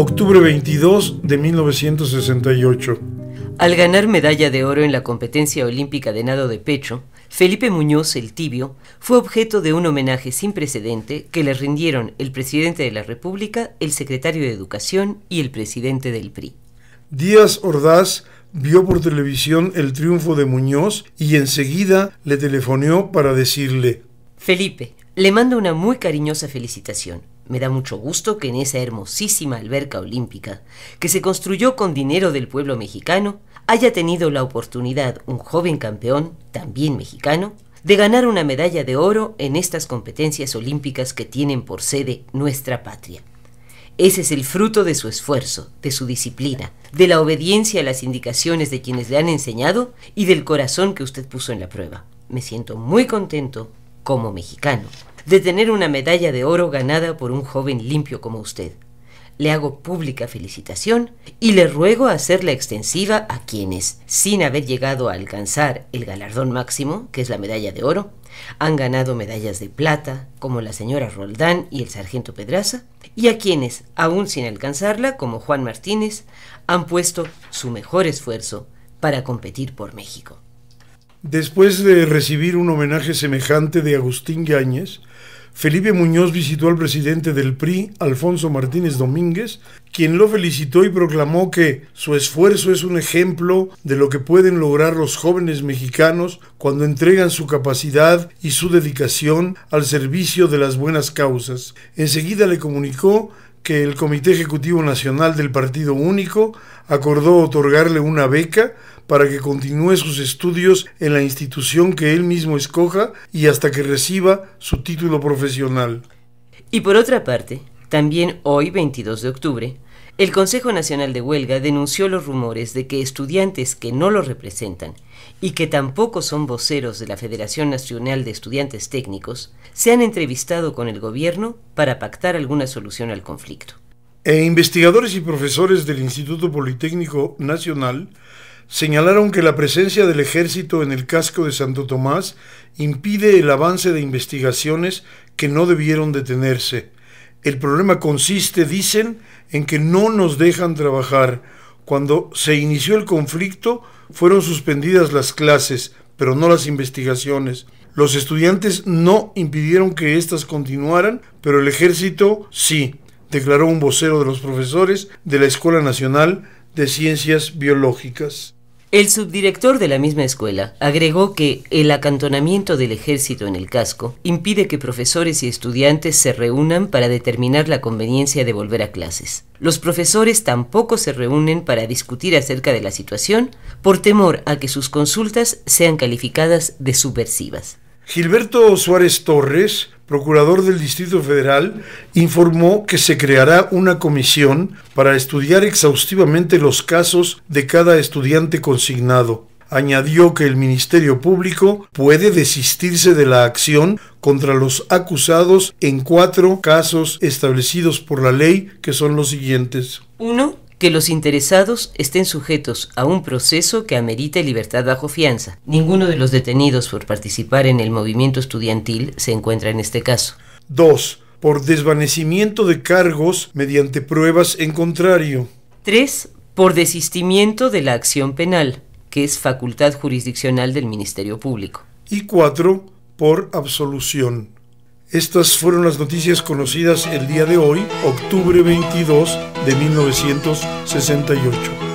octubre 22 de 1968. Al ganar medalla de oro en la competencia olímpica de nado de pecho, Felipe Muñoz el Tibio fue objeto de un homenaje sin precedente que le rindieron el presidente de la República, el secretario de Educación y el presidente del PRI. Díaz Ordaz vio por televisión el triunfo de Muñoz y enseguida le telefoneó para decirle Felipe, le mando una muy cariñosa felicitación. Me da mucho gusto que en esa hermosísima alberca olímpica, que se construyó con dinero del pueblo mexicano, haya tenido la oportunidad un joven campeón, también mexicano, de ganar una medalla de oro en estas competencias olímpicas que tienen por sede nuestra patria. Ese es el fruto de su esfuerzo, de su disciplina, de la obediencia a las indicaciones de quienes le han enseñado y del corazón que usted puso en la prueba. Me siento muy contento como mexicano de tener una medalla de oro ganada por un joven limpio como usted. Le hago pública felicitación y le ruego hacerla extensiva a quienes, sin haber llegado a alcanzar el galardón máximo, que es la medalla de oro, han ganado medallas de plata, como la señora Roldán y el sargento Pedraza, y a quienes, aún sin alcanzarla, como Juan Martínez, han puesto su mejor esfuerzo para competir por México. Después de recibir un homenaje semejante de Agustín Yáñez, Felipe Muñoz visitó al presidente del PRI, Alfonso Martínez Domínguez, quien lo felicitó y proclamó que su esfuerzo es un ejemplo de lo que pueden lograr los jóvenes mexicanos cuando entregan su capacidad y su dedicación al servicio de las buenas causas. Enseguida le comunicó que el Comité Ejecutivo Nacional del Partido Único acordó otorgarle una beca para que continúe sus estudios en la institución que él mismo escoja y hasta que reciba su título profesional. Y por otra parte, también hoy, 22 de octubre, el Consejo Nacional de Huelga denunció los rumores de que estudiantes que no lo representan y que tampoco son voceros de la Federación Nacional de Estudiantes Técnicos se han entrevistado con el gobierno para pactar alguna solución al conflicto. E investigadores y profesores del Instituto Politécnico Nacional señalaron que la presencia del ejército en el casco de Santo Tomás impide el avance de investigaciones que no debieron detenerse. El problema consiste, dicen, en que no nos dejan trabajar. Cuando se inició el conflicto fueron suspendidas las clases, pero no las investigaciones. Los estudiantes no impidieron que éstas continuaran, pero el ejército sí, declaró un vocero de los profesores de la Escuela Nacional de Ciencias Biológicas. El subdirector de la misma escuela agregó que el acantonamiento del ejército en el casco impide que profesores y estudiantes se reúnan para determinar la conveniencia de volver a clases. Los profesores tampoco se reúnen para discutir acerca de la situación por temor a que sus consultas sean calificadas de subversivas. Gilberto Suárez Torres, procurador del Distrito Federal, informó que se creará una comisión para estudiar exhaustivamente los casos de cada estudiante consignado. Añadió que el Ministerio Público puede desistirse de la acción contra los acusados en cuatro casos establecidos por la ley, que son los siguientes. 1 que los interesados estén sujetos a un proceso que amerite libertad bajo fianza. Ninguno de los detenidos por participar en el movimiento estudiantil se encuentra en este caso. 2. Por desvanecimiento de cargos mediante pruebas en contrario. 3. Por desistimiento de la acción penal, que es facultad jurisdiccional del Ministerio Público. Y 4. Por absolución. Estas fueron las noticias conocidas el día de hoy, octubre 22 de 1968.